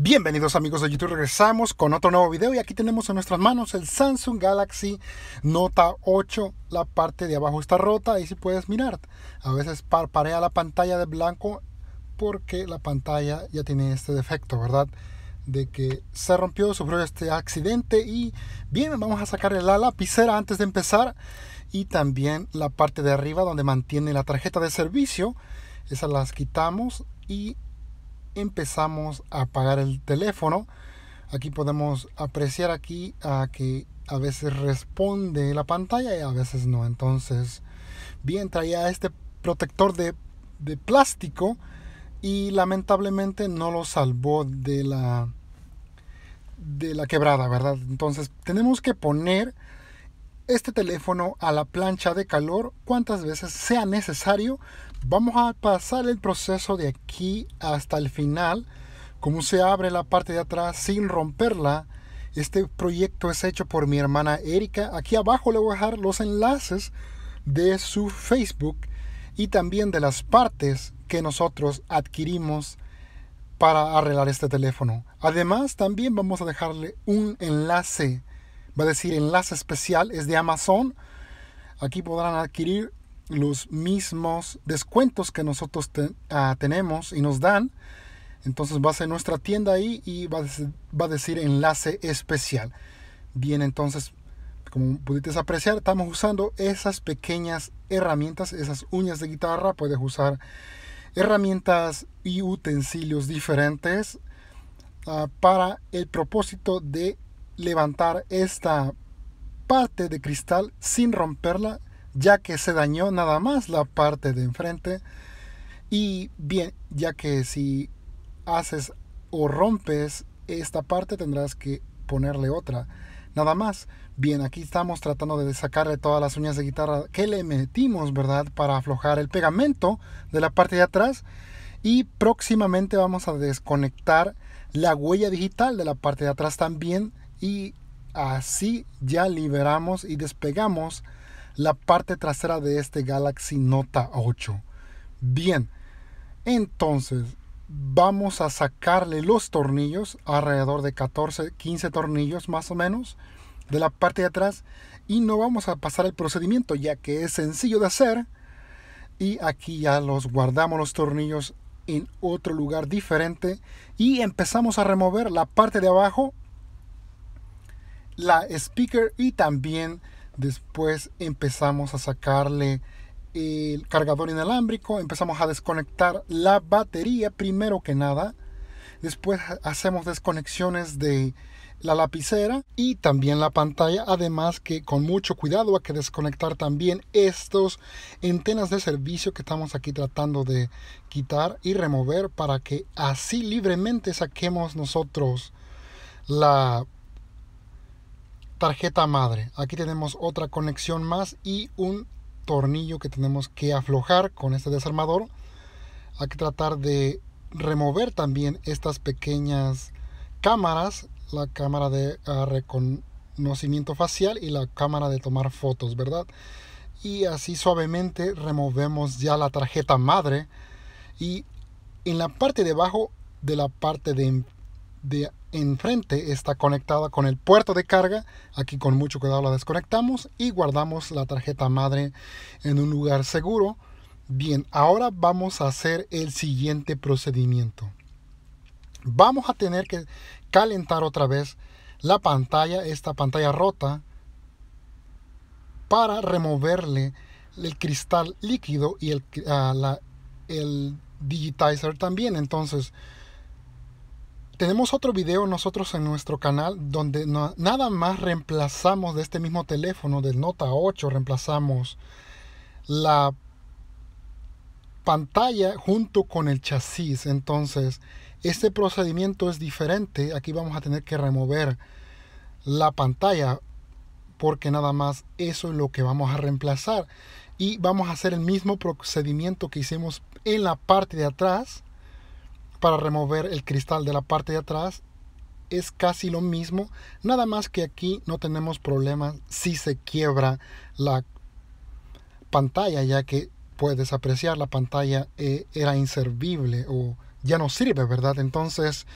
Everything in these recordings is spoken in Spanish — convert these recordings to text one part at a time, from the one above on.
Bienvenidos amigos de YouTube, regresamos con otro nuevo video y aquí tenemos en nuestras manos el Samsung Galaxy Nota 8, la parte de abajo está rota, ahí si puedes mirar, a veces parpadea la pantalla de blanco porque la pantalla ya tiene este defecto, ¿verdad? De que se rompió, sufrió este accidente y bien, vamos a sacar la lapicera antes de empezar y también la parte de arriba donde mantiene la tarjeta de servicio, esas las quitamos y empezamos a apagar el teléfono. Aquí podemos apreciar aquí a que a veces responde la pantalla y a veces no. Entonces, bien, traía este protector de, plástico y lamentablemente no lo salvó de la de la quebrada, ¿verdad? Entonces, tenemos que poner este teléfono a la plancha de calor cuantas veces sea necesario Vamos a pasar el proceso de aquí hasta el final. Como se abre la parte de atrás sin romperla. Este proyecto es hecho por mi hermana Erika. Aquí abajo le voy a dejar los enlaces de su Facebook y también de las partes que nosotros adquirimos para arreglar este teléfono. Además, también vamos a dejarle un enlace. Va a decir enlace especial, es de Amazon. Aquí podrán adquirir los mismos descuentos que nosotros ah, tenemos y nos dan. Entonces vas a nuestra tienda ahí y va a, decir, enlace especial. Bien, entonces, como pudiste apreciar, estamos usando esas pequeñas herramientas, esas uñas de guitarra. Puedes usar herramientas y utensilios diferentes ah, para el propósito de levantar esta parte de cristal sin romperla ya que se dañó nada más la parte de enfrente. Y bien, ya que si haces o rompes esta parte tendrás que ponerle otra. Nada más. Bien, aquí estamos tratando de sacarle todas las uñas de guitarra que le metimos, ¿verdad? Para aflojar el pegamento de la parte de atrás. Y próximamente vamos a desconectar la huella digital de la parte de atrás también. Y así ya liberamos y despegamos la parte trasera de este Galaxy Nota 8. Bien, entonces vamos a sacarle los tornillos, alrededor de 14, 15 tornillos más o menos, de la parte de atrás y no vamos a pasar el procedimiento ya que es sencillo de hacer. Y aquí ya los guardamos los tornillos en otro lugar diferente y empezamos a remover la parte de abajo, la speaker y también Después empezamos a sacarle el cargador inalámbrico, empezamos a desconectar la batería primero que nada. Después hacemos desconexiones de la lapicera y también la pantalla. Además que con mucho cuidado hay que desconectar también estos antenas de servicio que estamos aquí tratando de quitar y remover para que así libremente saquemos nosotros la tarjeta madre. Aquí tenemos otra conexión más y un tornillo que tenemos que aflojar con este desarmador. Hay que tratar de remover también estas pequeñas cámaras, la cámara de ah, reconocimiento facial y la cámara de tomar fotos, ¿verdad? Y así suavemente removemos ya la tarjeta madre y en la parte debajo de la parte de, de enfrente está conectada con el puerto de carga. Aquí con mucho cuidado la desconectamos y guardamos la tarjeta madre en un lugar seguro. Bien, ahora vamos a hacer el siguiente procedimiento. Vamos a tener que calentar otra vez la pantalla, esta pantalla rota, para removerle el cristal líquido y el, ah, la, el digitizer también. Entonces, tenemos otro video nosotros en nuestro canal donde nada más reemplazamos de este mismo teléfono, del Nota 8, reemplazamos la pantalla junto con el chasis. Entonces, este procedimiento es diferente. Aquí vamos a tener que remover la pantalla porque nada más eso es lo que vamos a reemplazar. Y vamos a hacer el mismo procedimiento que hicimos en la parte de atrás para remover el cristal de la parte de atrás es casi lo mismo, nada más que aquí no tenemos problemas si se quiebra la pantalla, ya que puedes apreciar la pantalla eh, era inservible o ya no sirve, ¿verdad? Entonces,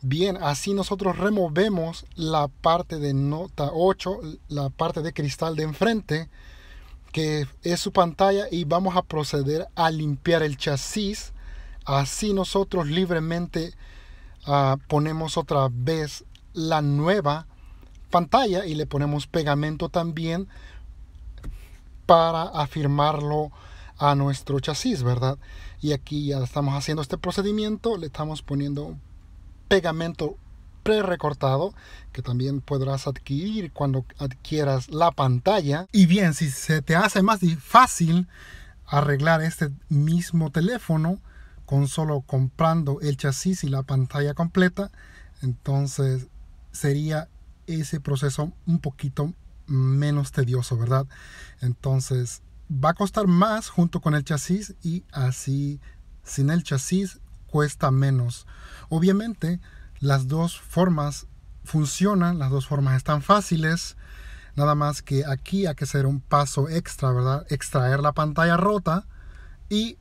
bien, así nosotros removemos la parte de nota 8, la parte de cristal de enfrente, que es su pantalla, y vamos a proceder a limpiar el chasis Así nosotros libremente ah, ponemos otra vez la nueva pantalla y le ponemos pegamento también para afirmarlo a nuestro chasis, ¿verdad? Y aquí ya estamos haciendo este procedimiento, le estamos poniendo pegamento pre-recortado que también podrás adquirir cuando adquieras la pantalla. Y bien, si se te hace más fácil arreglar este mismo teléfono, con solo comprando el chasis y la pantalla completa, entonces sería ese proceso un poquito menos tedioso, ¿verdad? Entonces va a costar más junto con el chasis y así sin el chasis cuesta menos. Obviamente las dos formas funcionan, las dos formas están fáciles, nada más que aquí hay que hacer un paso extra, ¿verdad? Extraer la pantalla rota y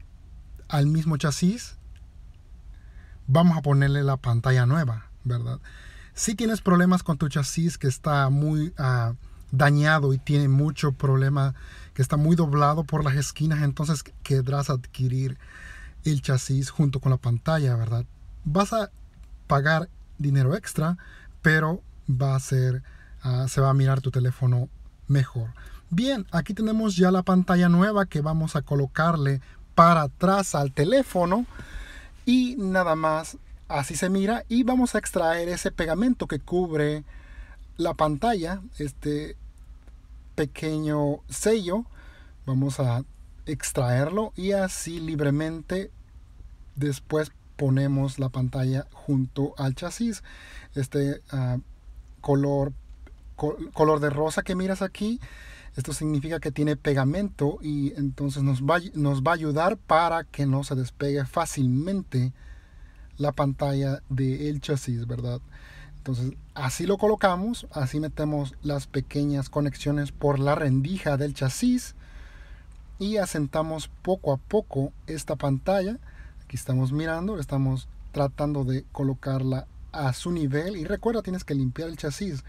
al mismo chasis, vamos a ponerle la pantalla nueva, ¿verdad? Si tienes problemas con tu chasis que está muy ah, dañado y tiene mucho problema, que está muy doblado por las esquinas, entonces querrás adquirir el chasis junto con la pantalla, ¿verdad? Vas a pagar dinero extra, pero va a ser, ah, se va a mirar tu teléfono mejor. Bien, aquí tenemos ya la pantalla nueva que vamos a colocarle para atrás al teléfono y nada más así se mira y vamos a extraer ese pegamento que cubre la pantalla, este pequeño sello. Vamos a extraerlo y así libremente después ponemos la pantalla junto al chasis. Este ah, color, color de rosa que miras aquí esto significa que tiene pegamento y entonces nos va, nos va a ayudar para que no se despegue fácilmente la pantalla del chasis, ¿verdad? Entonces así lo colocamos, así metemos las pequeñas conexiones por la rendija del chasis y asentamos poco a poco esta pantalla. Aquí estamos mirando, estamos tratando de colocarla a su nivel y recuerda tienes que limpiar el chasis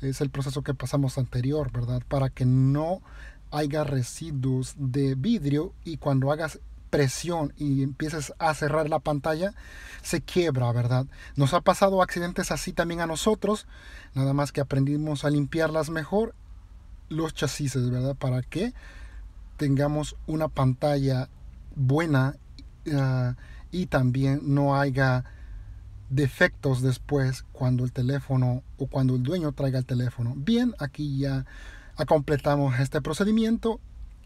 es el proceso que pasamos anterior, ¿verdad? Para que no haya residuos de vidrio y cuando hagas presión y empieces a cerrar la pantalla, se quiebra, ¿verdad? Nos ha pasado accidentes así también a nosotros, nada más que aprendimos a limpiarlas mejor los chasis, ¿verdad? Para que tengamos una pantalla buena ah, y también no haya defectos después cuando el teléfono o cuando el dueño traiga el teléfono. Bien, aquí ya completamos este procedimiento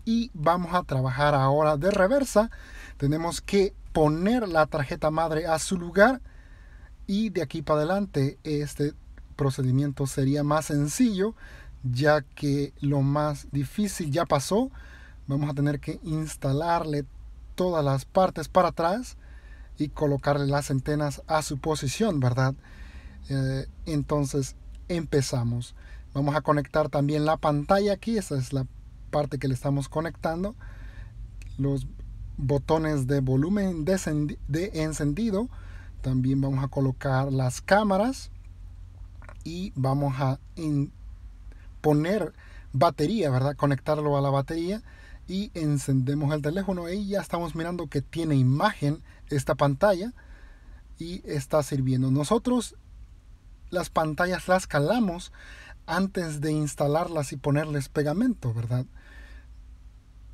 y vamos a trabajar ahora de reversa. Tenemos que poner la tarjeta madre a su lugar y de aquí para adelante este procedimiento sería más sencillo ya que lo más difícil ya pasó. Vamos a tener que instalarle todas las partes para atrás y colocarle las antenas a su posición, ¿verdad? Eh, entonces empezamos. Vamos a conectar también la pantalla aquí, esta es la parte que le estamos conectando. Los botones de volumen de, de encendido. También vamos a colocar las cámaras y vamos a poner batería, ¿verdad? Conectarlo a la batería y encendemos el teléfono y ya estamos mirando que tiene imagen esta pantalla y está sirviendo. Nosotros las pantallas las calamos antes de instalarlas y ponerles pegamento, ¿verdad?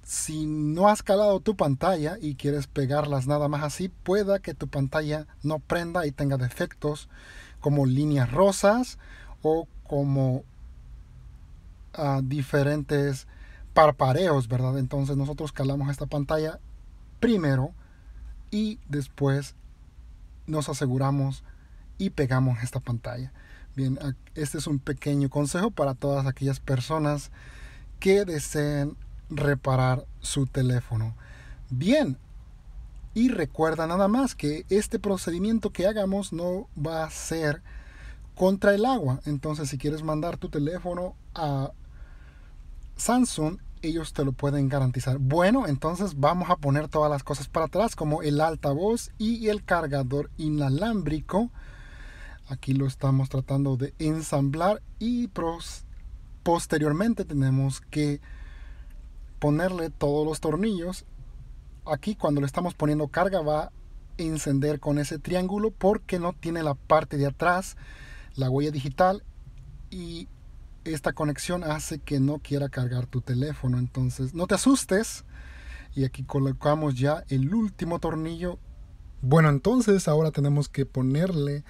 Si no has calado tu pantalla y quieres pegarlas nada más así, pueda que tu pantalla no prenda y tenga defectos como líneas rosas o como ah, diferentes parpareos, ¿verdad? Entonces nosotros calamos esta pantalla primero y después nos aseguramos y pegamos esta pantalla. Bien, este es un pequeño consejo para todas aquellas personas que deseen reparar su teléfono. Bien, y recuerda nada más que este procedimiento que hagamos no va a ser contra el agua. Entonces, si quieres mandar tu teléfono a Samsung, ellos te lo pueden garantizar. Bueno, entonces vamos a poner todas las cosas para atrás, como el altavoz y el cargador inalámbrico. Aquí lo estamos tratando de ensamblar y posteriormente tenemos que ponerle todos los tornillos. Aquí cuando le estamos poniendo carga va a encender con ese triángulo porque no tiene la parte de atrás, la huella digital y esta conexión hace que no quiera cargar tu teléfono. Entonces, no te asustes. Y aquí colocamos ya el último tornillo. Bueno, entonces ahora tenemos que ponerle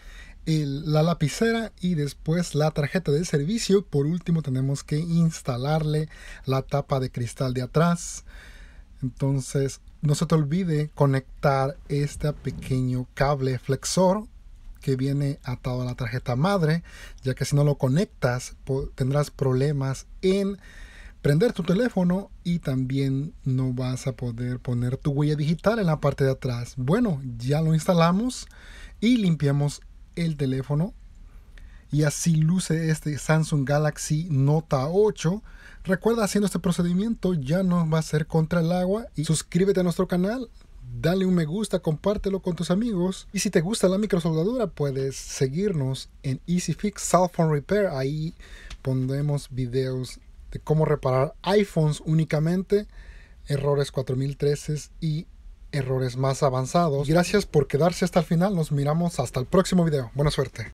la lapicera y después la tarjeta de servicio. Por último tenemos que instalarle la tapa de cristal de atrás. Entonces no se te olvide conectar este pequeño cable flexor que viene atado a la tarjeta madre, ya que si no lo conectas tendrás problemas en prender tu teléfono y también no vas a poder poner tu huella digital en la parte de atrás. Bueno, ya lo instalamos y limpiamos el teléfono y así luce este Samsung Galaxy Nota 8. Recuerda haciendo este procedimiento ya no va a ser contra el agua y suscríbete a nuestro canal dale un me gusta, compártelo con tus amigos. Y si te gusta la microsoldadura, puedes seguirnos en EasyFix Cell Phone Repair. Ahí pondremos videos de cómo reparar iPhones únicamente, errores 4013 y errores más avanzados. Gracias por quedarse hasta el final. Nos miramos hasta el próximo video. Buena suerte.